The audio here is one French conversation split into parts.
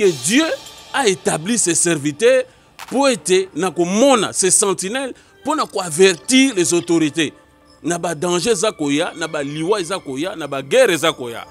Et Dieu a établi ses serviteurs pour être dans le ses sentinelles, pour avertir les autorités. Naba danger zakoya, naba liwa zakoya, naba guerre zakoya.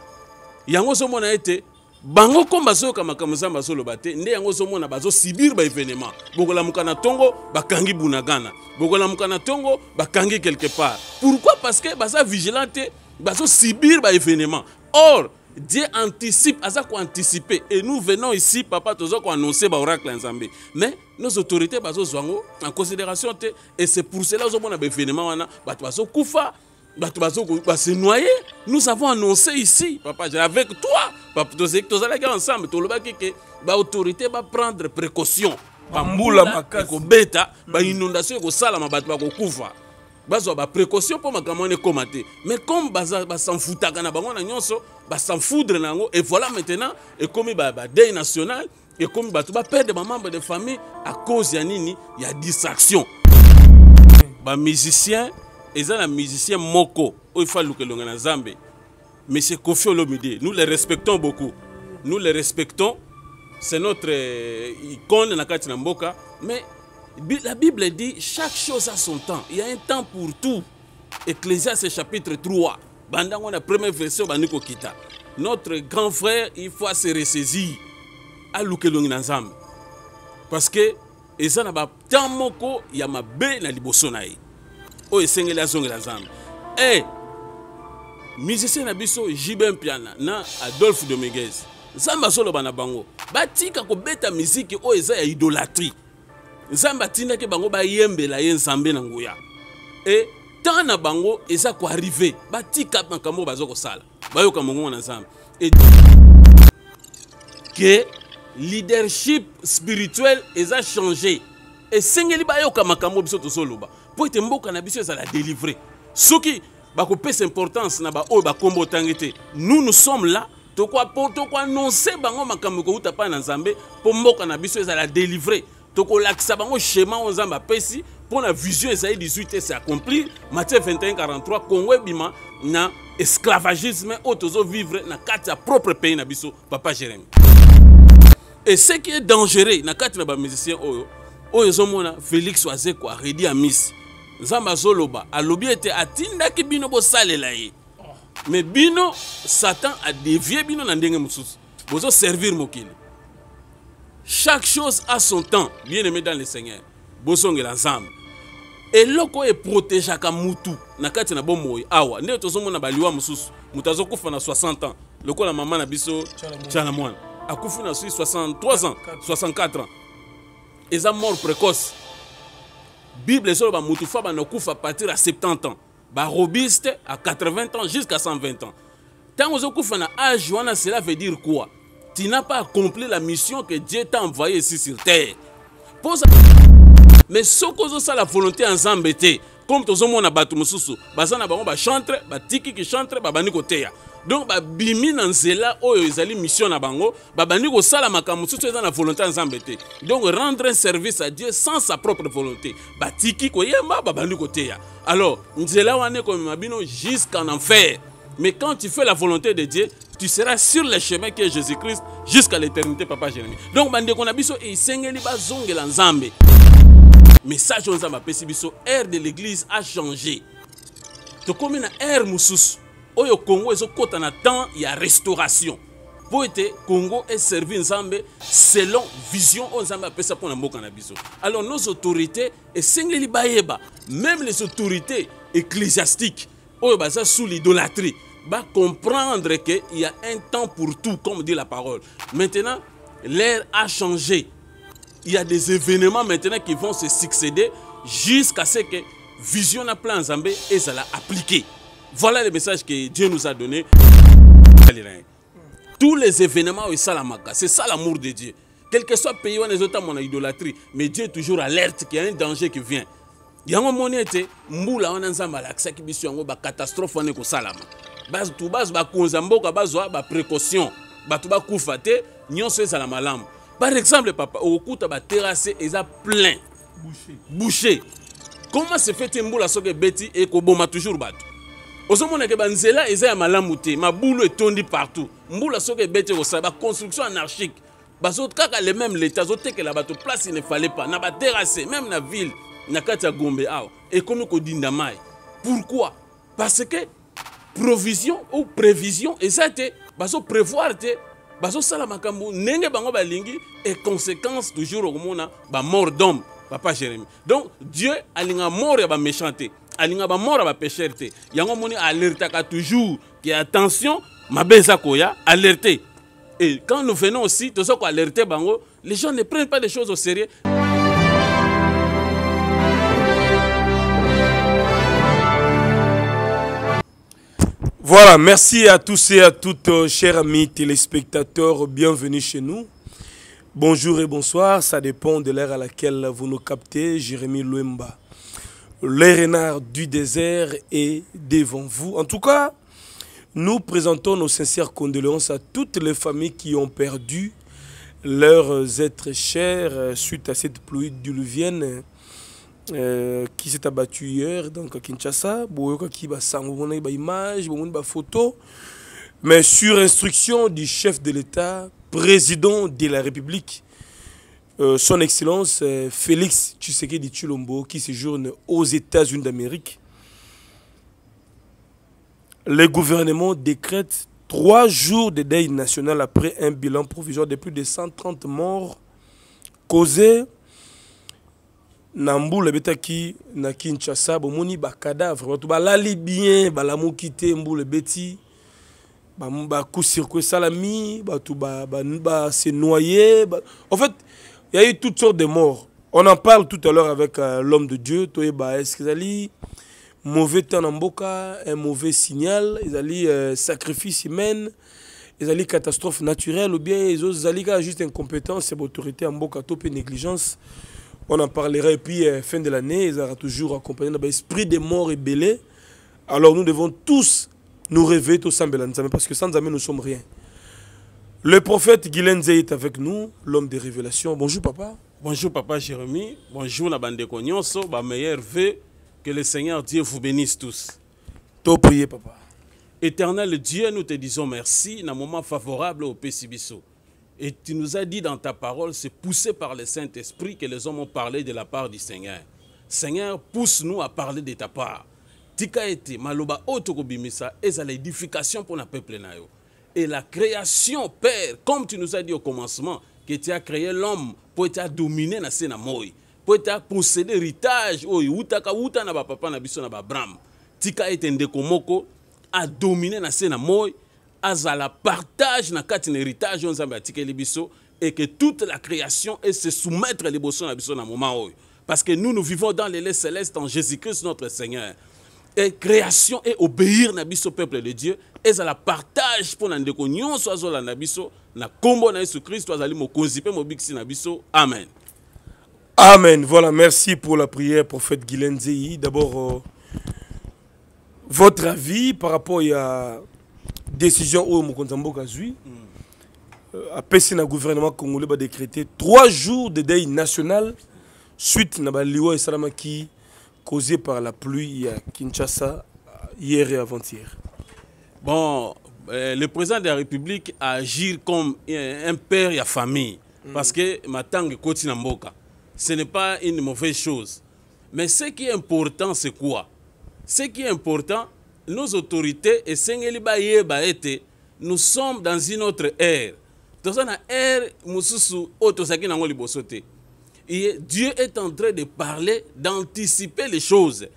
Yango somona na été bango komba so kama kama zamba so lobate, nde yango na bazo sibir ba événement. Bokola mukana tongo bakangi bunagana. Bokola mukana tongo bakangi quelque part. Pourquoi parce que baza vigilante bazo sibir ba événement. Or Dieu anticipe, ça qu'on anticiper et nous venons ici papa toujours qu'on annoncer ba oracle nzambe. Mais nos autorités bazo zwango en considération te et c'est pour cela zo mona événement wana bato bazo kufa, bato bazo ba se noyer. Nous avons annoncé ici papa avec toi papa tozo toi la ensemble to lobaki que ba autorité ba prendre précaution. Bambula moula ko beta ba inondation ko sala ma bato ba ko kufa bazwa précaution mpo makambo wana ekóma te mais comme basanfutaka na bango na nyonso basanfoudre na yango et voilà maintenant ekómi badei national ekómi bato baperde bamembre de famille à cause ya nini ya distraction bamusicien eza na musicien moko oyo fa luka elonga na nzambe monsieur kofi olomide nous le respectons beaucoup nous le respectons c'est notre euh, icône na kati na mboka mais La Bible dit chaque chose a son temps. Il y a un temps pour tout. Ecclésiaste chapitre 3. Bandango la première version baniko kita. Notre grand frère, il faut se ressaisir. aluke elongi na nzambe parce que eza na batan moko ya mabe na liboso na ye oyo esengeli azongela nzambe e musicien na biso jibin piana na adolphe dominguez nzambe azoloba na bango batika kobeta miziki oyo eza ya idolatrie nzambe atindaki bango bayembela ye nzambe na nguya e na bango eza koarrive batika makambo oyo baza kosala bayoka mongongo na nzambe e ke leadership spirituel eza change esengeli bayoka makambo biso tozoloba mpo ete mboka na biso ezala délivre soki bakopesa importance na baoyo bakombo otangi te nous nous sommes là tokoannonse bango makambo uta mpa na nzambe mpo mboka na biso ezala délivre tokolakisa bango shema oyo nzambe apesi mpo na vision ezali 18 ese accomplir matthieu 21:43 kongo ebima na esclavagisme oyo tozovivre na kati ya propre pays na biso papa jérémi e ce qui est dangereux na kati na bamusicien oyo oyo ezomona félix wazeko aredi amisi nzambe azoloba alobi ete atindaki bino bosalela ye me bino satan adevie bino na ndenge mosusu bozoservir mokili Chaque chose a son temps. Bien-aimé dans le Seigneur. Et Bosongela ensemble. eloko protégé eprotegeaka mutu na kati na bomoi awa nde tozomona baliwa mosusu moto azokufa na 60 ans lokola maman na biso A coup fin na sui 63 ans 64 ans et eza mort précoce bible ezoloba mutu fa banakufa à partir à 70 ans barobiste à 80 ans jusqu'à 120 ans ntango ozokufa na age wana cela veut dire quoi tu n'as pas accompli la mission que Dieu t'a envoyé ici sur terre. Mais ce que ça la volonté en était, comme tous les batu mususu, baza na bango ba chantre, ba tiki ki chante, ba baniko Donc ba bimi nzela oyo ezali mission na bango, ba baniko ko la makambo mususu na volonté en été. Donc rendre un service à Dieu sans sa propre volonté. Ba tiki ko yemba ba baniko Alors, nzela wane ko mabino jusqu'en enfer. Mais quand tu fais la volonté de Dieu, tu seras sur le chemin que Jésus-Christ jusqu'à l'éternité, papa Jérémie. Donc, bande qu'on a biso et sengeli bazongela nzambe. Message on ma pesi biso air de l'église a changé. comme na air mususu. Oyo Congo ezokota na temps il y a restauration. Pour être Congo est servi nzambe selon vision on nzambe apesa pona qu'on na biso. Alors nos autorités et sengeli bayeba, même les autorités ecclésiastiques oyo baza sous l'idolâtrie va comprendre qu'il y a un temps pour tout, comme dit la parole. Maintenant, l'air a changé. Il y a des événements maintenant qui vont se succéder jusqu'à ce que Vision n'a plein zambé et ça l'a appliqué. Voilà le message que Dieu nous a donné. Tous les événements, c'est ça l'amour de Dieu. Quel que soit le pays, on est mon idolâtrie. Mais Dieu est toujours alerte qu'il y a un danger qui vient. Il y a un moment où on a catastrophe bato bazo bakonza mboka bazwa baprécaution bato bakufa te nyonso ezala malamu par exemple papa okokuta baterase eza plein bouché comment se fait mbula soki ebeti ekoboma toujours bato ozomona ke banzela eza ya malamu te mabulu etondi partout mbula soki ebeti ekosala baconstruction anarchique bazo kaka le même leta azotekela bato place il ne fallait pas na baterase même na ville na kati ya gombe awa ekomi kodinda mai pourquoi parce que provision ou prévision et ça était te prévoir te sala makambo ndenge bango balingi et conséquence toujours ba mort d'homme papa Jérémie donc dieu alinga mort ya baméchant te alinga bamort ya bapêcheur te yango moni alertaka toujours que attention ma eza koya alerté et quand nous venons aussi quoi koalerter bango les gens ne prennent pas des choses au sérieux Voilà, merci à tous et à toutes, euh, chers amis téléspectateurs, bienvenue chez nous. Bonjour et bonsoir, ça dépend de l'heure à laquelle vous nous captez, Jérémy Louemba. Le renard du désert est devant vous. En tout cas, nous présentons nos sincères condoléances à toutes les familles qui ont perdu leurs êtres chers euh, suite à cette pluie diluvienne euh, qui s'est abattu hier donc à Kinshasa, qui image, photo mais sur instruction du chef de l'État, président de la République euh, son excellence Félix euh, Félix Tshisekedi Chilombo qui séjourne aux États-Unis d'Amérique. Le gouvernement décrète trois jours de deuil national après un bilan provisoire de plus de 130 morts causés na mbula ebetaki na kinshasa bomoni bacadavre bato balali bien balamuki te mbula ebeti bacirco esalami bato base noye en fait il y a eu toutes sortes de morts on en parle tout à l'heure avec euh, l'homme de dieu toyeba eske ezali mauvais temps na mboka un mauvais signal ezali euh, sacrifice humaine ezali catastrophe naturelle ou bien ezozali kaka juste incompétence ya baautorité ya mboka to mpe négligence On en parlera et puis euh, fin de l'année, il sera toujours accompagné l'esprit esprit morts morts et belé. Alors nous devons tous nous réveiller tous sans parce que sans nous, nous sommes rien. Le prophète Guilain est avec nous, l'homme des révélations. Bonjour papa. Bonjour papa Jérémy. Bonjour la bande de Cognonso. Ma meilleure vœu, que le Seigneur Dieu vous bénisse tous. Toi, prier papa. Éternel Dieu, nous te disons merci, dans un moment favorable au Pessibiso. Et tu nous as dit dans ta parole, c'est poussé par le Saint-Esprit que les hommes ont parlé de la part du Seigneur. Seigneur, pousse-nous à parler de ta part. Tika eti maloba oto et ezala édification pour la peuple na Et la création, Père, comme tu nous as dit au commencement, que tu as créé l'homme pour être dominé na se na moi, pour être posséder héritage oyo utaka uta na ba papa na biso na ba Bram. Tika eti ndeko moko a dominer na se azala partage na kati héritage on nzambe atikeli biso et que toute la création est se soumettre à na biso na moment parce que nous nous vivons dans les lieux célestes en Jésus-Christ notre Seigneur et création et obéir na peuple de Dieu Et la partage pour na ndeko nyonso na biso na kombo na Jésus-Christ azali mokonzi mpe mobikisi na biso amen amen voilà merci pour la prière prophète Guilen Zéhi d'abord euh, votre avis par rapport à décision où mokonzi ya après a le gouvernement congolais a décrété trois jours de deuil national suite à la et salamaki causé par la pluie à kinshasa hier et avant-hier bon euh, le président de la république a agir comme un père et la famille parce que ma ekoti na ce n'est pas une mauvaise chose mais ce qui est important c'est quoi ce qui est important nos autorités nous sommes dans une autre ère Dans une ère mususu Et Dieu est en train de parler, d'anticiper les choses.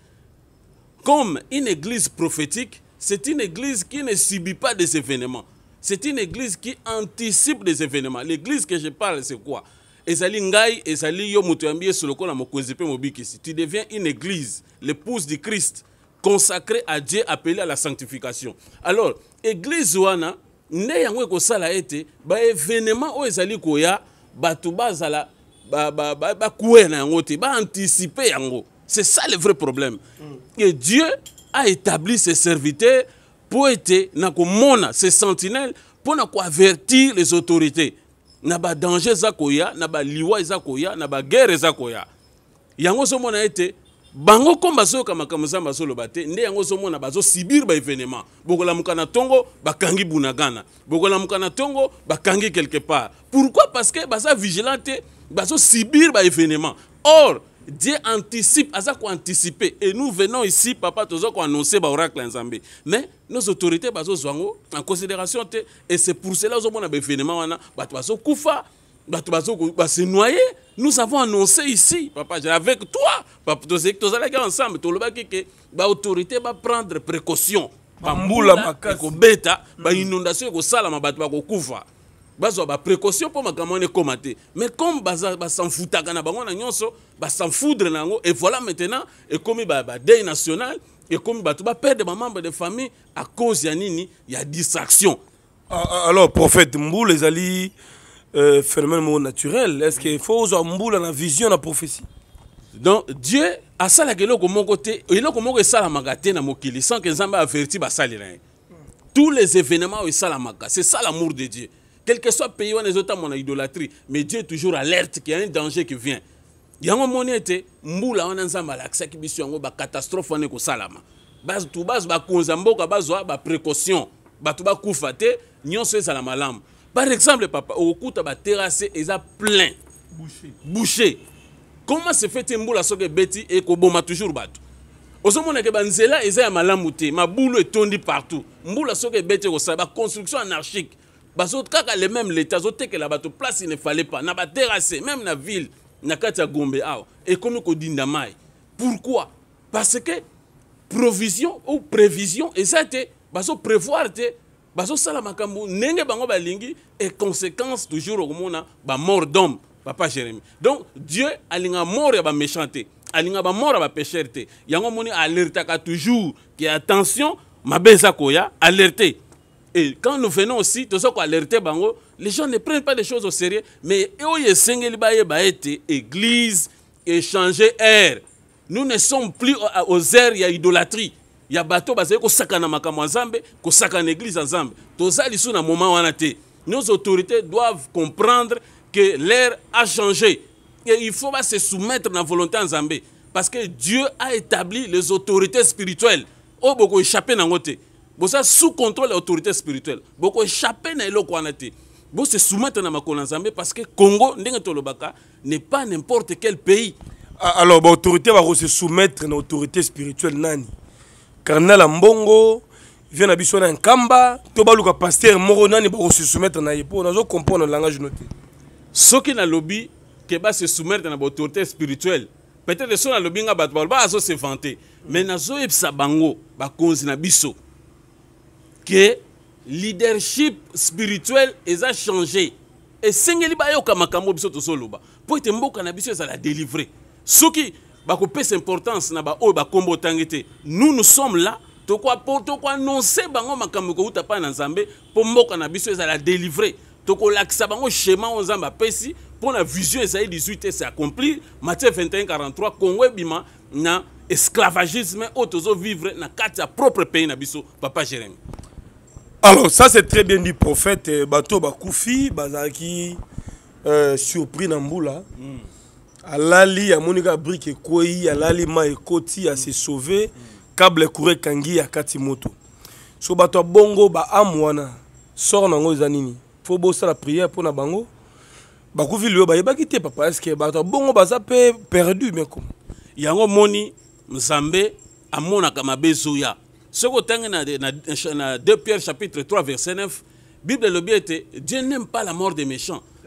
Comme une église prophétique, c'est une église qui ne subit pas des événements. C'est une église qui anticipe des événements. L'église que je parle, c'est quoi Tu deviens une église, l'épouse du Christ consacré à Dieu, appelé à la sanctification. Alors, l'église wana, ne yango sala été, ba événement où ezali koya ba ba ba kuena yango te anticiper c'est ça le vrai problème que mm. dieu a établi ses serviteurs pour être na ses sentinelles pour avertir les autorités na il y koya na guerre. Il koya na un ce koya yango mona été bango komba bazoyokamaka mozambe azoloba te nde yango sibir ba baevenema bokola mukana tongo bakangi bunagana bokola mukana tongo bakangi quelque part pourquoi parce que vigilante bazo sibir ba baevenema or dieu anticipe aza anticipe. et nous venons ici papa toza koannonce baoracle oracle nzambe mais nos autorités bazozwa yango en considération te et c'est pour cela ozomona baevenema wana bato kufa bah, bah, bah, nous avons annoncé ici, papa, avec toi, papa nous avons ensemble, nous l'autorité va prendre précaution. moula makasi. bêta, ba inondation ko sala ma bato ko kufa. Bazo ba précaution pour makamon ne komaté. Mais comme baza ba s'en foutaka na bango na nyonso, ba s'en foudre nango et voilà maintenant et comme ba ba deuil national et comme tu ba perdre ba membre de famille à cause ya nini, ya distraction. Ah, ah, alors prophète Mbou les ali euh, phénomène moko naturel est ce qu'il faut aux mbula la vision la prophétie donc dieu ça la côté. Il a comme eloko ça esalamaka te na mokili sans que nzambe averti basali na tous les événements la esalamaka c'est ça l'amour de dieu quel que soit pays wana mon idolâtrie mais dieu est toujours alerte qu'il y a un danger qui vient yango moni ete mbula wana nzambe alakisaki biso yango bacatastrophe wana ekosalama bato précaution bakonza mboka bazwa baprécaution bato bakufa te nyonso ezala malam par exemple, papa, au coup, de terrasse, ils a plein. Bouché. Bouché. Comment se fait-il que soke beti et koboma toujours on ozomona que banzela mal Malamouté, ma boule est etondi partout mbula Betty, ebeti ekosala construction anarchique les mêmes l'état, même que la bato place il ne fallait pas na baterrase même la ville na gombe ya gombe awa ekomi kodinda mai pourquoi parce que provision ou prévision ça te prévoir te sala makambo nenge bango balingi et conséquence toujours au ba mort d'homme papa Jérémie. donc dieu alinga mort ya baméchant te alinga mort ya bapécheur te yango moni alertaka toujours ke attention mabe eza koya alerté Et quand nous venons aussi, tout ça qu'on bango les gens ne prennent pas les choses au sérieux, mais ba église, changer air. Nous ne sommes plus aux airs, il y a idolâtrie ya bato bazali kosakana makambo ya nzambe kosakana eglize qui sont toza lisu na moma wana te nos autorités doivent comprendre que l'air a changé et il faut pas se soumettre à la volonté de parce que dieu a établi les autorités spirituelles oyo bokoéchappe ngote te ça sous contrôle spirituelles. Beaucoup spirituelle bokoéchappe na eloko te se soumettre à makolo ya parce que congo n'est pas n'importe quel pays alors va se soumettre à autorité spirituelle nani Cardinal Ambongo, vient na biso na nkamba to baluka pasteur moko nani bako se soumettre na ye mpo nazo comprendre langage note soki nalobi ke base soumettre na autorité spirituelle peut-être na nalobi nga bato baloba azo se vante mais ibsa bango bakonzi na biso ke leadership spirituelle eza change esengeli bayoka makambo biso soluba mpo ete mboka na biso ezala délivre soki bakopesa importance na ba combo te nous nous sommes là quoi quoi pour tokoannonce bango makambo ekouta epai na nzambe mpo mboka na biso ezala délivre ça bango chemin on zamba apesi pour la vision ezali 18 c'est accompli. matthieu 43 kongo ebima na esclavagisme oyo vivre na quatre à propre pays na biso papa Jérémie. alors ça c'est très bien dit prophète bato bakufi bazaki euh, surpris na mbula mm alali ya monika abrike koi alali ma ekoti ya se sauver. kable ekour kangi ya kati moto so bato bongo ba amwana sor na yango eza nini fo bosala priere pour na bango kuvi lio yebaki te papa eske bato bongo bongo baza pe perdu meko yango moni mzambe amona kama zoya soki otangi na, na, na 2 pierre chapitre 3 verset 9 bible le ete dieu n'aime pas la mort des méchants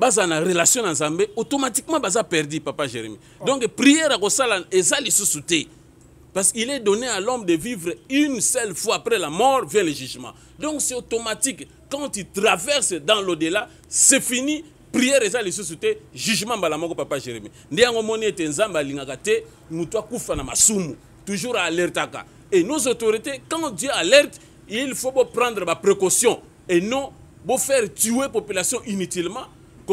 baza na relation automatiquement a perdu papa Jérémy. donc prière akosala eza se parce qu'il est donné à l'homme de vivre une seule fois après la mort vient le jugement donc c'est automatique quand il traverse dans l'au-delà c'est fini Prière, prière eza se Le jugement la papa Jérémy. nde moni ete nzambe te moto kufa na masumu toujours aalertaka et nos autorités quand dieu alerte il faut prendre ma précaution et non faire tuer la population inutilement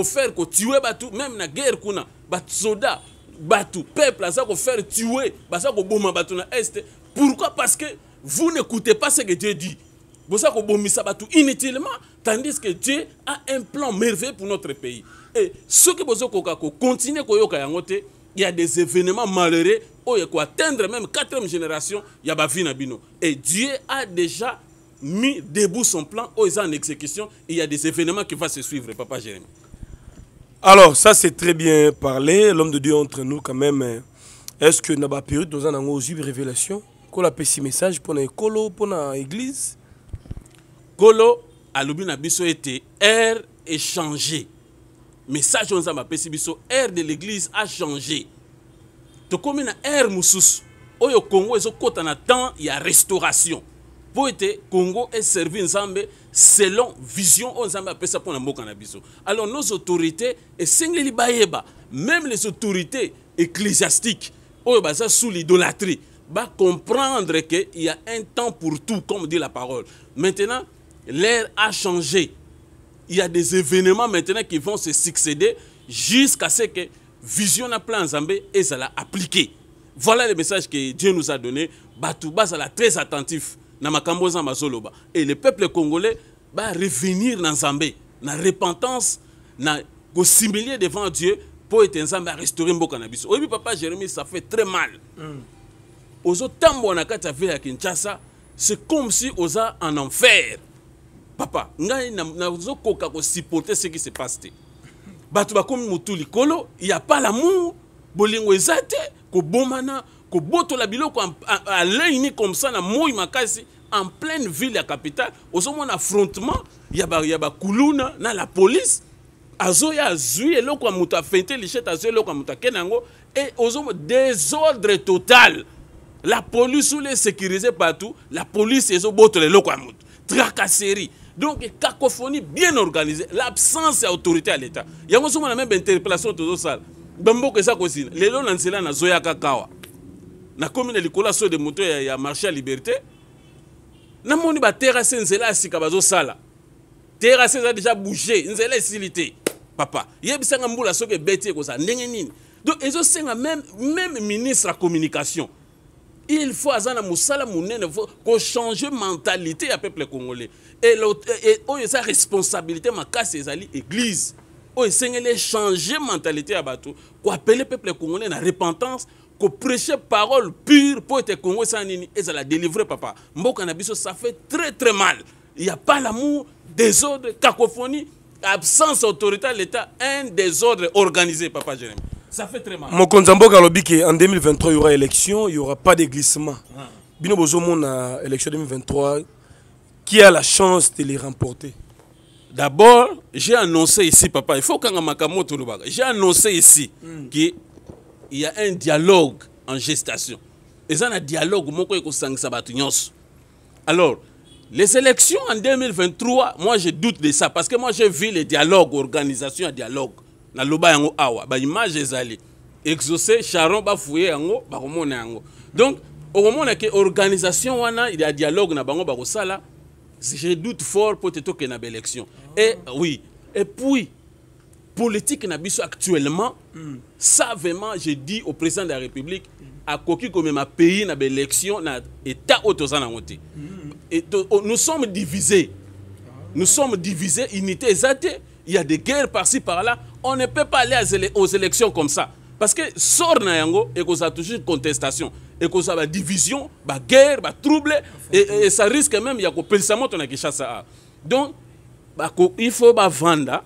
faire kofere tuer bato même na guerre kuna basoda bato peuple tuer ça qu'on qu'on koboma bato na est pourquoi parce que vous n'écoutez pas ce que dieu dit boza ça bato inutilement tandis que dieu a un plan merveilleux pour notre pays et et ce bozokoka kocontinue koyoka yango yangote il y a des événements malheureux où oh, quoi atteindre même quatrième génération ya bavie na bino et dieu a déjà mis debout son plan aux oh, en exécution il y a des événements qui vont se suivre papa Jérémy alors, ça, c'est très bien parlé. L'homme de Dieu entre nous, quand même. Est-ce que Naba avons dans un une révélation Qu'on le petit message pour l'école, pour l'église Kolo, alobi na biso ete air est changé. Message on zamba pesi biso air de l'église a changé. To komi na air mususu. Oyo Congo ezokota na temps de restauration. Le congo est servi selon vision oh, nzambe alors nos autorités même les autorités ecclésiastiques sous l'idolâtrie comprendre qu'il y a un temps pour tout, comme dit la parole. Maintenant, l'air a changé. Il y a des événements maintenant qui vont se succéder jusqu'à ce que Vision na plan Zambé et ça l'a appliqué. Voilà le message que Dieu nous a donné. Batouba, ça l'a très attentif na makambo za mazoloba et le peuple congolais revenir na nzambe na repentance na kosimilier devant dieu pour ete nzambe restaurer mboka na biso oui papa jérémie ça fait très mal aux autres mm. ozotambola na kati ville à kinshasa c'est comme si a en enfer papa ngai ko supporter ce qui se passe te bato kolo motu likolo a pas lamour bolingo eza te la biloko a l'œil comme ça na moi makasi en pleine ville la capitale ozomona affrontement ya ba ya ba kuluna na la police ya zui eloko ya moto fente lichete azwi eloko ya kenango et yango e désordre total la police ou les sécuriser partout la police ezobotola eloko ya muta tracasserie donc cacophonie bien organisée l'absence la autorité ya l'état yango ozomona meme que ça bamboka eza kozina lelo na zoya nazoyaka kawa na commune ya so de moto ya, ya marché à liberté namoni baterase nzela ya sika sala terase senza déjà bougé nzela silité papa yebisanga mbula soki ebeti ekozala ndenge nini donc ezosenga même, même ministre à communication il faut aza na faut ko changer mentalité ya peuple congolais et l'autre oyo sa responsabilité makasi ezali église oyo esengeli changer mentalité ya bato appeler peuple congolais na repentance que prêcher parole pure pour être Congo sans nini et ça la délivrer papa mboka ça fait très très mal il n'y a pas l'amour désordre cacophonie absence autoritaire de l'état un désordre organisé papa Jérémy ça fait très mal Mon mboka en 2023 il y aura élection il y aura pas de glissement ah. bino mon élection 2023 qui a la chance de les remporter D'abord, j'ai annoncé ici, papa, il faut que J'ai annoncé ici hmm. que il y a un dialogue en gestation. Et ça, un dialogue, moko eko Alors, les élections en 2023, moi je doute de ça, parce que moi j'ai vu les dialogues, organisation à dialogue. Na loba yango awa, ba image Exaucé, Charon ba fouyer yango, ba Donc, au moment que l'organisation wana, il y a dialogue na je doute fort pour que que na élection. Et oui, et puis politique actuellement, ça, vraiment, j'ai dit au président de la République, à quoi comme ma pays, n'a pas dans na autosan mm. Et oh, nous sommes divisés. Nous sommes divisés, unité Il y a des guerres par-ci, par-là. On ne peut pas aller aux élections comme ça. Parce que sort na yango et qu'on a toujours contestation et qu'on a division, bah guerre, bah trouble et, et, ça risque même il y a Donc bah, il faut bah, vendre hein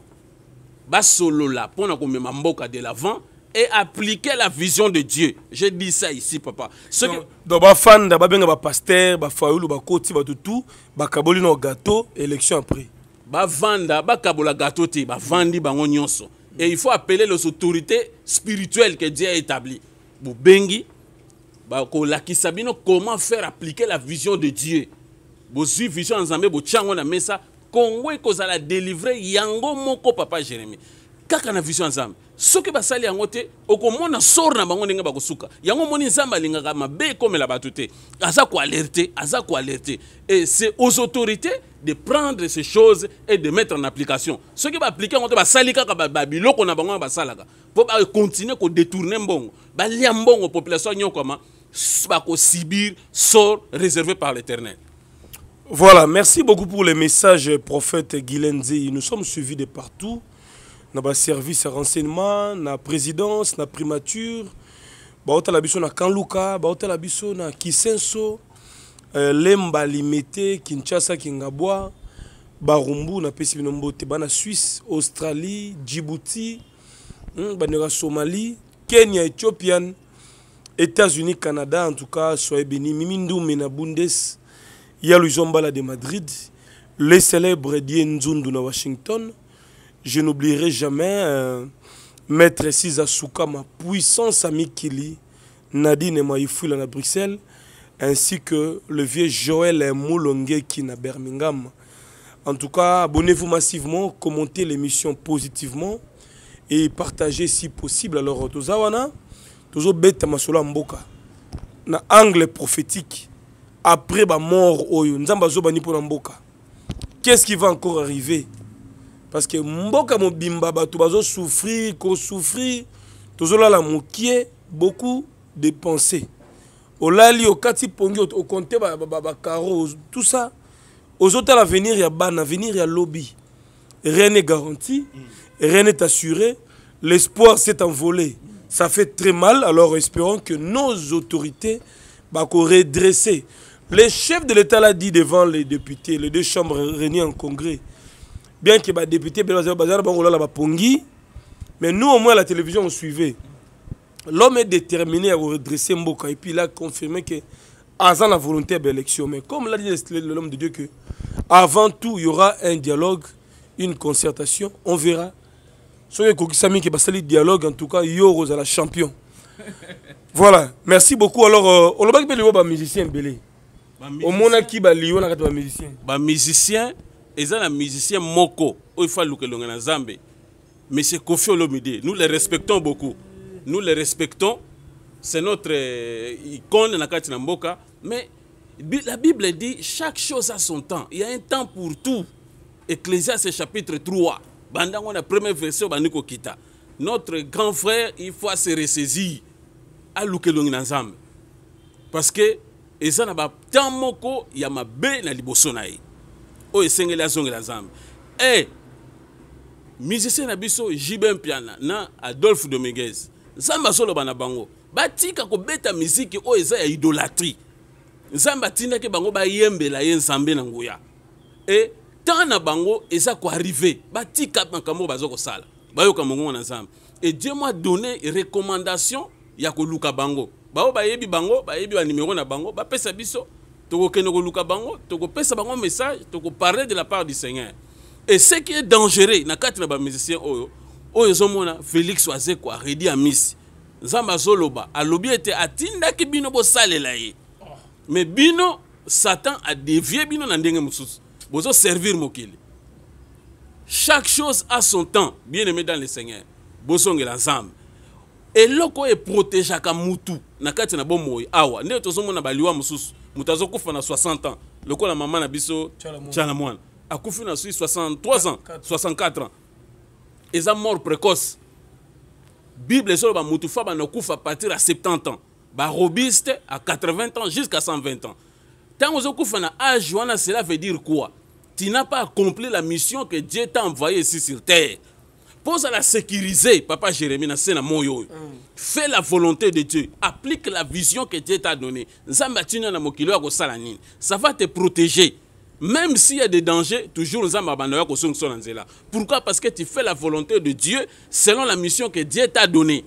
basolola mpona komema mamboka de l'avant et appliquer la vision de Dieu. Je dis ça ici, papa. Ce donc, que... donc bafanda, babenga bapasteur, bafaoulu, tout batutu, kaboli no gâteau, élection après. Bavanda, kabola gâteau te, vandi, bango nyonso. Et il faut appeler les autorités spirituelles que Dieu a établies. Boubengi, bakolakisa bino comment faire appliquer la vision de Dieu. Bozwi vision nzambe botyango na mesa kongo la délivrer. yango moko papa jérémi kaka na vision ya nzambe soki basali yango te okomona sor na bango ndenge bakosuka yango omoni nzambe alingaka la ekomela bato te aza koalerte aza alerter. et c'est aux autorités de prendre ces choses et de mettre en application soki baaplike yango te basali kaka babiloko na bango basalaka mpo bakontinue kodetourne mbongo balia mbongo population anyokwama bakosibir sort réservé par l'éternel voilà, merci beaucoup pour les messages, prophète Guilenzi. Nous sommes suivis de partout. Dans le service à renseignement, dans la présidence, dans la primature, dans la biso, dans Kanluka, dans la biso, dans Kisenso, euh, Lemba Limete, Kinshasa, Kingabwa, Barumbu, dans de la Suisse, Australie, Djibouti, dans hmm, Somalie, Kenya, Éthiopie, États-Unis, Canada, en tout cas, soyez bénis. Mimindou, Mena Bundes, il y a Zombala de Madrid, les célèbres Dien de Washington. Je n'oublierai jamais euh, Maître Sisa ma puissance ami Kili, Nadine Maïfoula à Bruxelles, ainsi que le vieux Joël Moulongé qui à Birmingham. En tout cas, abonnez-vous massivement, commentez l'émission positivement et partagez si possible. Alors, Tozawana, toujours bête à Mboka, na angle prophétique après ma mort qu'est-ce qui va encore arriver parce que mboka mobimba bato bazosouffrir beaucoup de pensées olali okati pongi okonte tout ça a bana y a lobby rien n'est garanti rien n'est assuré l'espoir s'est envolé ça fait très mal alors espérons que nos autorités bako redresser le chef de l'État l'a dit devant les députés, les deux chambres réunies en congrès. Bien que les députés, mais nous au moins à la télévision on suivait. L'homme est déterminé à redresser Mboka et puis il a confirmé que Azan la volonté de l'élection, mais comme l'a dit l'homme de Dieu que avant tout il y aura un dialogue, une concertation, on verra. Soyez vous Sami. qui dialogue, en tout cas, y aura la champion. Voilà, merci beaucoup. Alors, on le musicien Belé y a des musiciens. musicien, musiciens, ils ont musicien moko que fa luka elonga na zambie. monsieur kofi olomide nous les respectons beaucoup nous les respectons c'est notre euh, icône mais la bible dit chaque chose a son temps il y a un temps pour tout ecclésiaste chapitre 3 bandango na premier verset notre grand frère il faut se ressaisir à dans na nzambe parce que eza na batemp moko ya mabe na liboso na ye oyo esengeli azongela nzambe e musicien na biso jibin piana na adolphe dominguez nzambe azoloba na bango batika kobeta miziki oyo eza ya idolatrie nzambe atindaki bango bayembela ye nzambe na nguya e temps na bango eza koarrive batika makambo oyo baza kosala bayoka mongongo na nzambe e dieu mwa donne recommandation ya koluka bango bao bayebi bango bayebi banumero na bango ba pesa biso tokokende luka bango pesa bango message parler de la part du seigneur et ce qui est dangereux na kati na bamusicien oyo oyo mona félix wazeko aredi Loba nzambe azoloba était atinda ki bino bosale ye mais bino satan a dévié bino na ndenge mosusu servir mokili chaque chose a son temps bien aimé dans le seigneur et loko eloko oyo eprotegeaka mutu na kati na bomoi awa nde tozomona baliwa mosusu mutazo kufa na 60 ans lokola mama na biso tiala mwana akufi na sui 63 ans 64 ans eza mort précoce bible ba mutufa fa na à partir à 70 ans robuste à 80 ans jusqu'à 120 ans ntango kufa na age wana cela veut dire quoi tu n'as pas accompli la mission que dieu t'a envoyé ici sur terre pose à la sécuriser, papa Jérémie, na Fais la volonté de Dieu. Applique la vision que Dieu t'a donnée. Ça va te protéger. Même s'il y a des dangers, toujours Pourquoi Parce que tu fais la volonté de Dieu selon la mission que Dieu t'a donnée.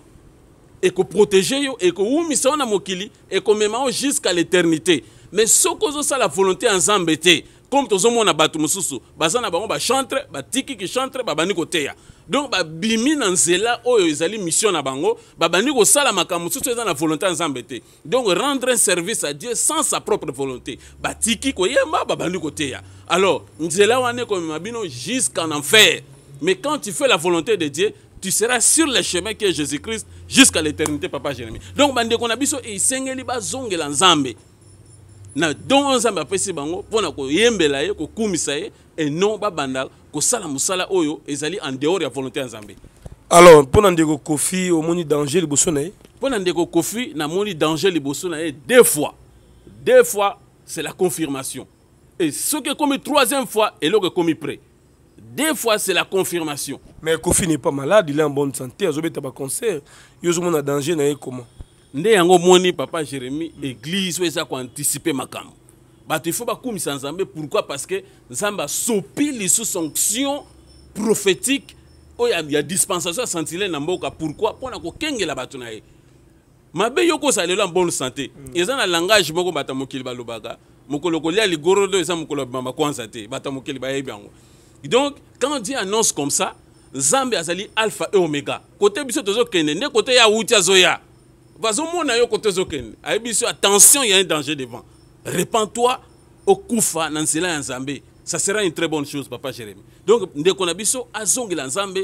Et que protéger et que umisa na mokili et que même jusqu'à l'éternité. Mais la volonté en Zambété. Comme ba chantre, ba tiki qui chantre, ba donc babimi na nzela oyo ezali mission na bango babandi kosala makambo mosusu eza na volonté ya nzambe donc rendre un service à dieu sans sa propre volonté batiki koyemba babandi koteya alors nzela wana ko bino jusqu'en enfer mais quand tu fais la volonté de dieu tu seras sur le chemin qui est jésus-christ jusqu'à l'éternité papa jérémie donc bandeko na biso esengeli bazongela nzambe na don oyo nzambe apesi bango mpona koyembela ye kokumisa ye et non bandal kosala Musala oyo ezali en dehors ya volonté ya nzambe alors mpo na ndeko kofi omoni danger liboso na ye mpo na ndeko kofi namoni danger liboso na ye deux fois deux fois c'est la confirmation et ce que comme troisième fois eloko commis près deux fois c'est la confirmation mais kofi n'est pas malade il est en bonne santé azobeta baconcert yo ozomona danger na ye comment nde yango moni papa Jeremy église oyo eza koanticipe makambo bah bato ifo bakumisa nzambe pourquoi parce que nzambe les sous sanctions prophétiques oyo ya dispensation a dispensation na mboka pourquoi mpona kokengela la na ye mabe yo kozala lelo en bonne santé mm. eza na langage moko bato mokili balobaka mokolo kolia ligorodo eza mokolo ya kwanza te bato mokili bayebi donc quand dieu annonce comme ça nzambe azali alpha et omega Côté biso côté ya kote ya awuti azoya bazomona yo côté ozokende ayebi biso attention y a un danger devant Répands-toi au Koufa, en Zambie. Ça sera une très bonne chose, papa Jérémie. Donc, dès qu'on Ndekonabiso, Azongila Nzambe,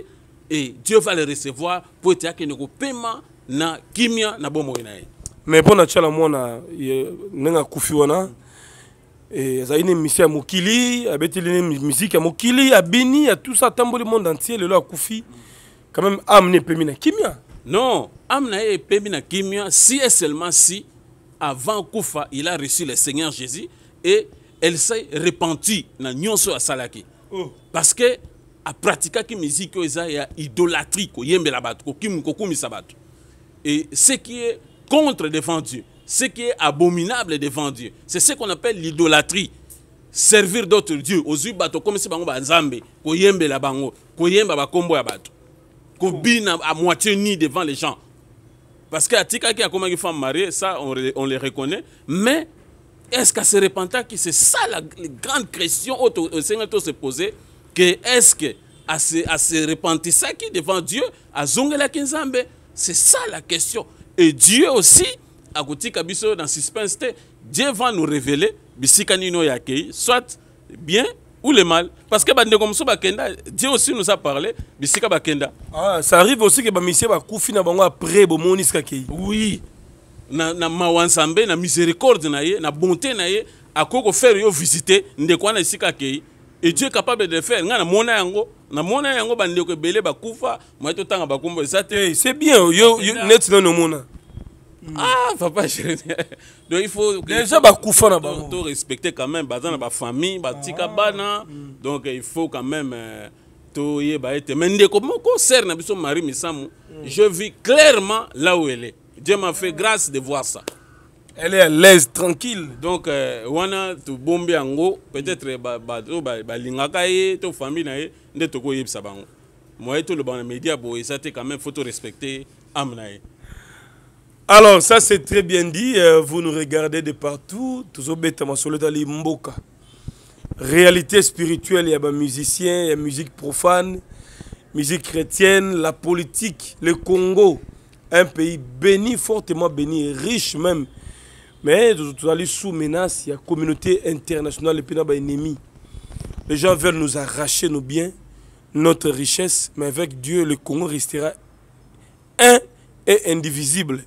et Dieu va le recevoir pour être à Kenoko paiement na Kimia, na Bomo Inaye. Mais bon, pour la Mwana, Nenga kufiona et za émission ya mokili abeteli ne musike ya mokili abini tout le monde entier lelo Kufi. quand même amener pemina kimia non amener na kimia si et seulement si avant Kufa, il a reçu le Seigneur Jésus et elle s'est repentie dans Nyonso à Salaki. Oh. Parce que a pratiqué qui musique, il y a idolâtrie, il Et ce qui est contre devant Dieu, ce qui est abominable devant Dieu, c'est ce qu'on appelle l'idolâtrie. Servir d'autres dieux, aux yeux bato comme bango banzambe, koyembe la bango, koyemba bakombo ya bato. Kobina à moitié ni devant les gens. Parce qu'à Tika qui a comment une femme mariée, ça, on, on les reconnaît. Mais est-ce qu'à se repentir, c'est ça la, grande question que se poser, que est-ce que à se, à se repentir ça qui devant Dieu, à Zongela Kinzambe, c'est ça la question. Et Dieu aussi, à côté dans suspense, Dieu va nous révéler, soit bien, ou le mal. Parce que Dieu aussi nous a parlé, Bakenda. Ah, ça arrive aussi que Bamissé Bakoufi n'a pas après le Oui. Na, na mawansambe, na miséricorde na bonté à quoi visiter, Et Dieu est capable de faire. mona mona belé moi eh, C'est bien, yo net na no Hmm. ah papa je... donc il faut déjà bakufa na bah, hein, bah to respecter quand même baza bah, famille, ba famille ah. batika bana donc il faut quand même euh, toyeba hein, Mais me ndeko concerne, sere na biso marie misamu je vis clairement là où elle est dieu m'a fait grâce de voir ça elle est à l'aise tranquille donc euh, wana tobombi yango peut-être bato hmm. balingaka bah, oh, ye to famille na pas nde tokoyebisa bango moye tolobaka na média boye ça te quand même faut to respecter ame alors, ça c'est très bien dit. Euh, vous nous regardez de partout. Réalité spirituelle, il y a des musiciens, il y a musique profane, musique chrétienne, la politique, le Congo. Un pays béni, fortement béni, riche même. Mais tout à sous menace, il y a communauté internationale, et puis il y a ennemi. Les gens veulent nous arracher nos biens, notre richesse, mais avec Dieu, le Congo restera un indivisible.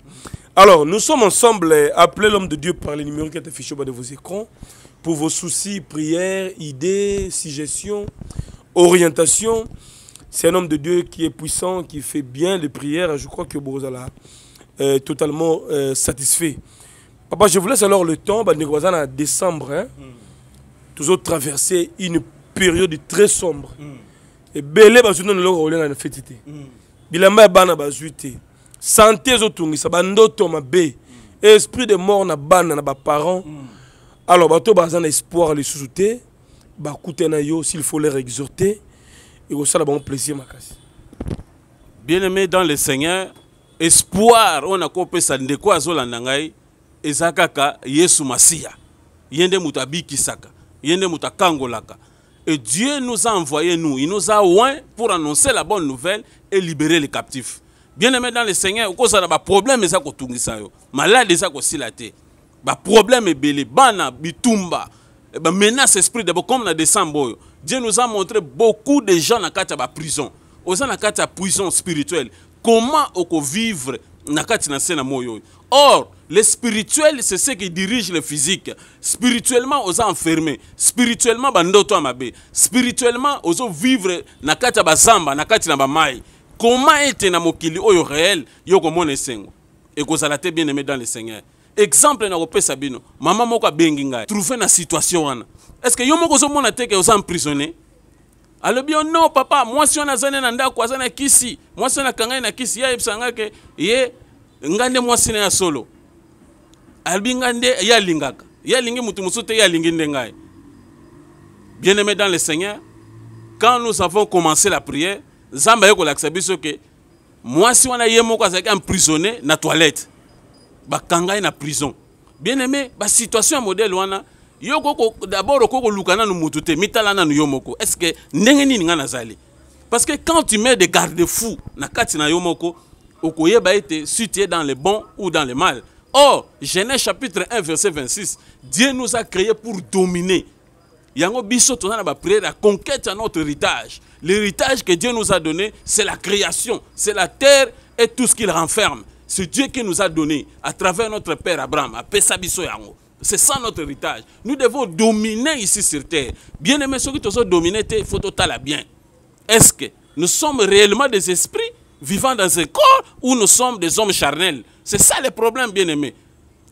Alors, nous sommes ensemble appelés l'homme de Dieu par les numéros qui est affichés au bas de vos écrans pour vos soucis, prières, idées, suggestions, orientations. C'est un homme de Dieu qui est puissant, qui fait bien les prières. Je crois que vous est totalement satisfait. Papa, je vous laisse alors le temps, en décembre, hein, toujours traverser une période très sombre. Et belé, nous avons fait. Bilamba, nous avons santé ezotungisa bandoto mabe esprit de mort na ban na parents. alors bato baza espoir les lisusu ba bakute na yo s'il faut les exhorter Et ekosala bango plaisir casse. bien aimé dans le seigneur espoir On a ndeko ça. De quoi kaka yesu masiya yesu masia Yende mutabi kisaka. Yende mutakangolaka et dieu nous a envoyé nous il nous a oint pour annoncer la bonne nouvelle et libérer les captifs bien-aimé dans le Seigneur problème baproblème eza kotungisa yo malade eza kosila te baproblème et bana bitumba eh ben, menace esprit d'abord comme la décembre dieu nous a montré beaucoup de gens nakata ba prison prison. oza prison spirituelle comment okovivre vivre kati na se na or le spirituel c'est ce qui dirige le physique spirituellement oza enfermé spirituellement bandoto ya mabe spirituellement ozovivre vivre dans la zamba, na kati na koma ete na mokili oyo réel yo komona esengo ekozala te bien aimé dans le seigneur exemple na kopesa bino mama moko abengi ngai trouve na situation wana est ce que yo moko ozomona te ke oza emprisonné alobi yo no papa mwasi wana aza ne na ndako aza na kisi mwasi wana akangai na kisi ye ayebisa ngai ke ye ngai nde mwasi na ya solo alobi ngai nde ye alingaka ye alingi motu mosusu te ye alingi nde ngai bien aimé dans le seigneur quand nous avons commencé la prière nzambe aye que biso ke mwasi wana ye moko azalaki emprisonne na toilette Ba ye na prison bien aimé basituation ya modèle wana yo d'abord koko lukana nanu motu mitala na yo yomoko est ce que n'engeni nini na nazali parce que quand tu mets des gardes fous na kati na yomoko, moko été ete si dans le bon ou dans le mal or genèse chapitre 1 verset 26 dieu nous a créé pour dominer Yango biso ba prier la conquête à notre héritage. L'héritage que Dieu nous a donné, c'est la création, c'est la terre et tout ce qu'il renferme. C'est Dieu qui nous a donné à travers notre père Abraham, à Pesabiso C'est ça notre héritage. Nous devons dominer ici sur terre. Bien aimé, ceux qui te sont dominés, il faut total bien. Est-ce que nous sommes réellement des esprits vivant dans un corps ou nous sommes des hommes charnels C'est ça le problème, bien aimés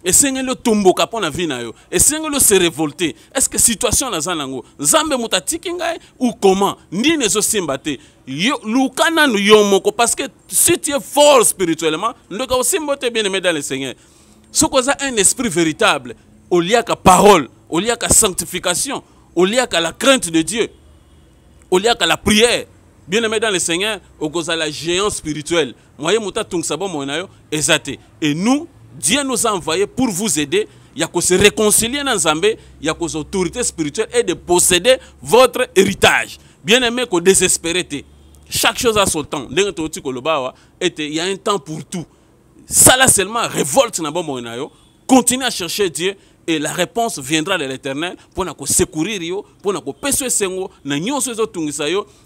le otomboka mpo na vie le yo esengeli Est-ce que situation naza nango Zambe moto atiki ou comment Ni ezosimba te luka nanu yo parce que si tu es fort spirituellement ndoka osimba te bien aimé dans le seigneur soki a un esprit véritable au qu'à parole au qu'à sanctification au qu'à la crainte de dieu au qu'à la prière bien aimé dans le seigneur au la géant spirituel moye moto atungisa bomoi na yo Exacte. et nous Dieu nous a envoyés pour vous aider. Il y a se réconcilier dans il y a qu'aux autorités spirituelles et de posséder votre héritage. Bien aimé, qu'on désespéré. Chaque chose a son temps. Il y a un temps pour tout. Ça seulement révolte dans Continue à chercher Dieu et la réponse viendra de l'éternel pour nous secourir, pour nous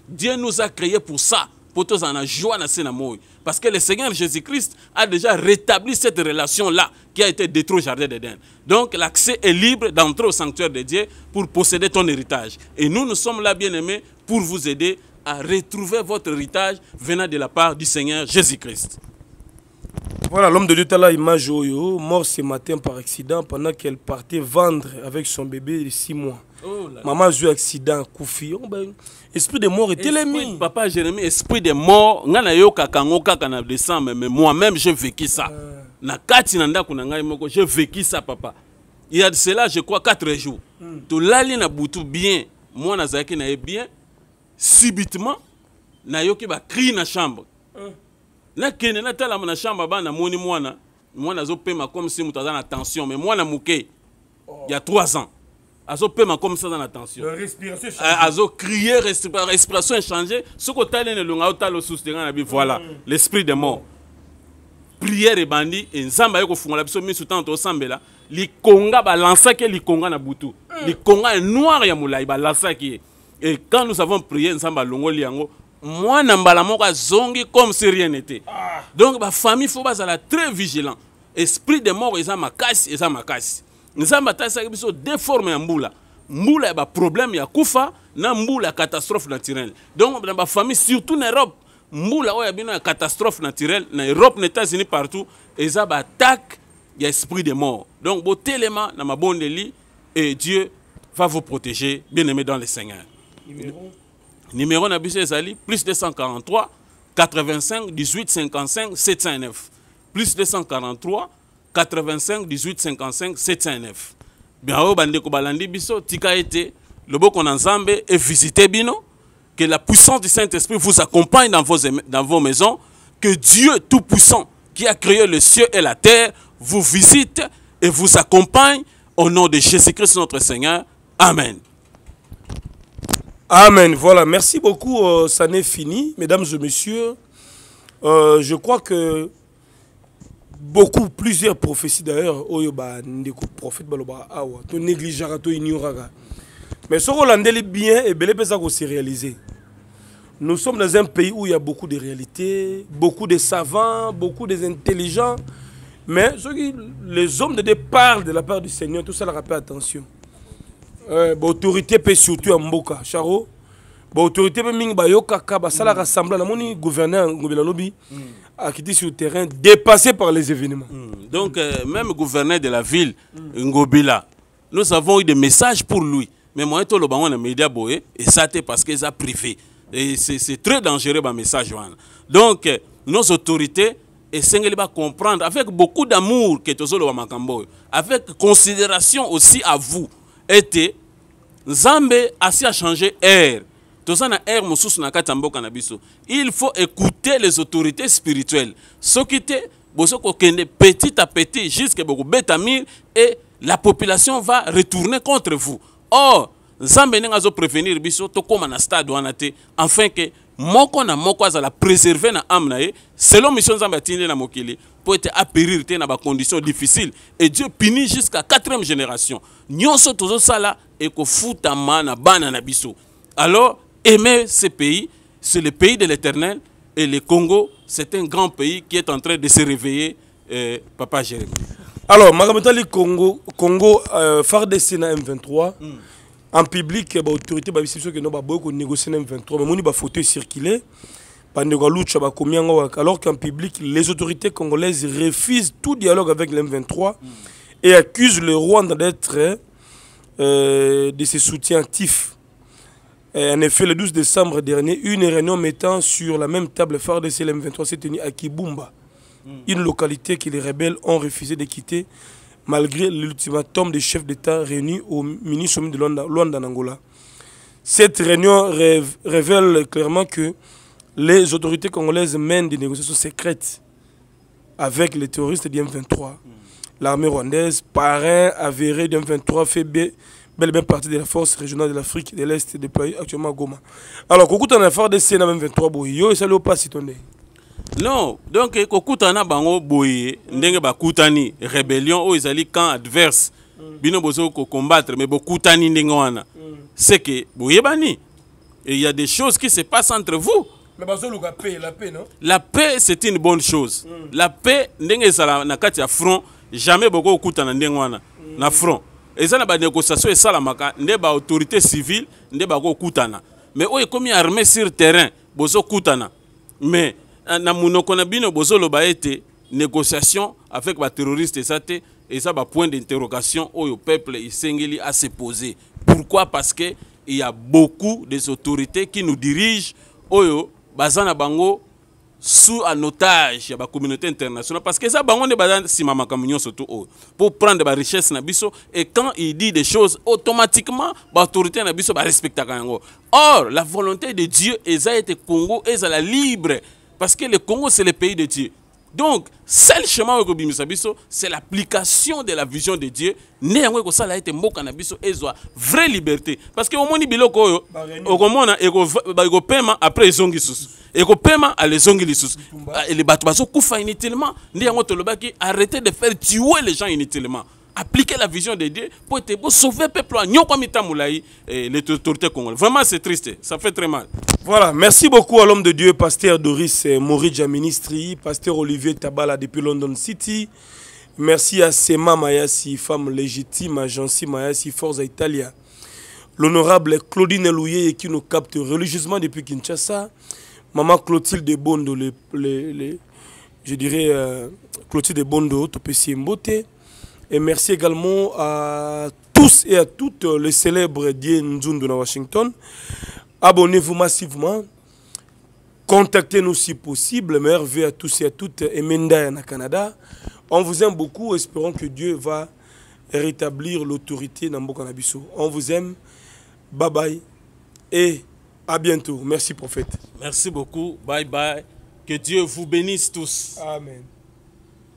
Dieu nous a créés pour ça en a joie na parce que le Seigneur Jésus-Christ a déjà rétabli cette relation là qui a été détruite au jardin d'Éden. Donc l'accès est libre d'entrer au sanctuaire de Dieu pour posséder ton héritage et nous nous sommes là bien-aimés pour vous aider à retrouver votre héritage venant de la part du Seigneur Jésus-Christ. Voilà, l'homme de Dieu image oh, oh, mort ce matin par accident pendant qu'elle partait vendre avec son bébé de 6 mois. Oh maman a eu accident ben esprit de mort etelemi papa jérémie esprit de mort ngai yo yango kaka na décembre mais moi-même j'ai vécu ça ah. na kati na ndako na ngai moko j'ai vécu ça papa il y a de cela je crois quatre jours mm. tolali na butu bien na azalaki na bien subitement va crier na chambre hmm. Na mm. na tala na chambre bana namoni mwana mwana pema comme si moto na tension mais mwana oh. Il y ya 3 ans azopema comme ça dans la tension euh, crier respiration échangée soki otali na elonga otala osustenga na bi voilà mm. l'esprit de mort priere ebandi mis aye kofungola biso miso ntango tosambela likonga balansaki ye likonga na butu mm. les ya noire ya ils balansaki qui, et quand nous avons prié nzambe alongoli moi, mwana mbala moko azongi comme si rien n'était ah. donc bah, famille bafamille fo bazala très vigilant esprit de mort eza makasi eza makasi nous avons biso de boule. ya mbula problème, il ya kufa na a catastrophe naturelle donc ma famille, surtout en europe mbula oyo a une catastrophe naturelle En europe les états-unis partout il y a esprit de mort donc botelema na mabondeli et dieu va vous protéger bien aimé dans le seigneur numéro, numéro na biso ezali plus 243 85 18 55 709 plus 243 85 18 55 709 bien balandi biso tika ete bino que la puissance du Saint-Esprit vous accompagne dans vos, dans vos maisons, que Dieu Tout-Puissant, qui a créé le ciel et la terre, vous visite et vous accompagne au nom de Jésus-Christ notre Seigneur. Amen. Amen. Voilà, merci beaucoup. Euh, ça n'est fini, mesdames et messieurs. Euh, je crois que beaucoup plusieurs prophéties d'ailleurs oyo oh, bandeko prophète balobaka awa ah, tonégligeaka ignorés. mais l'on est bien c'est va se réaliser nous sommes dans un pays où il y a beaucoup de réalités beaucoup de savants beaucoup d'intelligents, intelligents mais les hommes de Dieu parlent de la part du seigneur tout ça rappelle attention euh, peut surtout en mboka charo bah, autorité mpe bah, ça leur basalaka sembla le gouverneur ngobela la lobby. Mm dit sur le terrain, dépassé par les événements. Hmm. Donc, même euh, même gouverneur de la ville, Ngobila, nous avons eu des messages pour lui. Mais moi, je suis le média et ça, c'est parce qu'ils a privé. Et c'est très dangereux, ce message. Donc, euh, nos autorités, et va comprendre avec beaucoup d'amour que avec considération aussi à vous, nous Zambé assez à changer air toza na aire mosusu na kati ya mboka na biso il faut écouter les autorités spirituelles soki te bozo petit à petit jusque bokobeta mire et la population va retourner contre vous or nzambe ndenge azoprévenir biso tokóma na stade wana te enfin que moko na moko azala préserve na âme na ye selon mission nzambe atindeli na mokili mpo ete apérir te na bacondition difficile et dieu punit jusqu'à quatrième génération nyonso tozosala ekofutama na bana na biso alors aimer ce pays. C'est le pays de l'éternel. Et le Congo, c'est un grand pays qui est en train de se réveiller, euh, Papa Jérémy. Alors, le Congo, Congo, euh, des hmm. bah, bah, bah, Sénat M23, en public, les autorités c'est que nous avons négocié M23, mais nous avons photo circulé. Alors qu'en public, les autorités congolaises refusent tout dialogue avec m 23 hmm. et accusent le Rwanda d'être euh, de ses soutiens actifs. Euh, en effet, le 12 décembre dernier, une réunion mettant sur la même table phare de CLM23 s'est tenue à Kibumba, hmm. une localité que les rebelles ont refusé de quitter malgré l'ultimatum des chefs d'État réunis au mini-sommet de Luanda, Angola. Cette réunion révèle clairement que les autorités congolaises mènent des négociations secrètes avec les terroristes du M23. Hmm. L'armée rwandaise, parrain avéré du M23, fait belle belle partie de la force régionale de l'Afrique de l'Est déployée actuellement à Goma. Alors, Kokuta na pas de même 23 boy. Yo, et ça le passe tonné. Non, donc eh, Kokuta na bango Boye. ndenge bakutani rébellion o oh, ezali camp adverse. Mm. Bino bozo ko combattre mais bokutani ndenge mm. C'est que Bani. Et il y a des choses qui se passent entre vous. Mais La paix, la paix, non La paix, c'est une bonne chose. Mm. La paix, ndenge ezala Nakati, kati front, jamais boko okutana ndenge na front. Et ça est ça la esalamaka une autorité civile autorité civile. mais comme il y a armée sur terrain bozokutana mais eh, na monoko na bino bozoloba été, négociation avec et ça te un point d'interrogation le peuple à se poser. pourquoi parce que il y a beaucoup des autorités qui nous dirigent oyo bazana bango sous un otage la communauté internationale parce que ça bango ne bazan si makambo nyonso to haut pour prendre la richesse na biso et quand il dit des choses automatiquement L'autorité na biso respecte or la volonté de dieu Elle été congo ezala libre parce que le congo c'est le pays de dieu donc, seul chemin au biso, c'est l'application de la vision de Dieu. Néanmoins, que ça a été mot cannabis et vraie liberté. Parce que au moins biloko oh, oh, bah, au komona et au paiement après les sous et au paiement à les zongi ah, et les bateaux kufa inutilement. Néanmoins, tolobaki arrêtez de faire tuer les gens inutilement appliquer la vision de Dieu pour, sauver le peuple. Les eh, autorités congolaises. Vraiment, c'est triste. Ça fait très mal. Voilà. Merci beaucoup à l'homme de Dieu, pasteur Doris eh, Moridja Ministri, pasteur Olivier Tabala depuis London City. Merci à Sema Mayasi, femme légitime, agence Mayasi, Forza Italia. L'honorable Claudine Louye qui nous capte religieusement depuis Kinshasa. Maman Clotilde Bondo, je dirais euh, Clotilde Bondo, Topessi Mbote. Et merci également à tous et à toutes les célèbres Dien Nzundu Washington. Abonnez-vous massivement. Contactez-nous si possible. Merci à tous et à toutes. Et Mendaya Canada. On vous aime beaucoup. Espérons que Dieu va rétablir l'autorité dans Canabiso. On vous aime. Bye bye. Et à bientôt. Merci, prophète. Merci beaucoup. Bye bye. Que Dieu vous bénisse tous. Amen.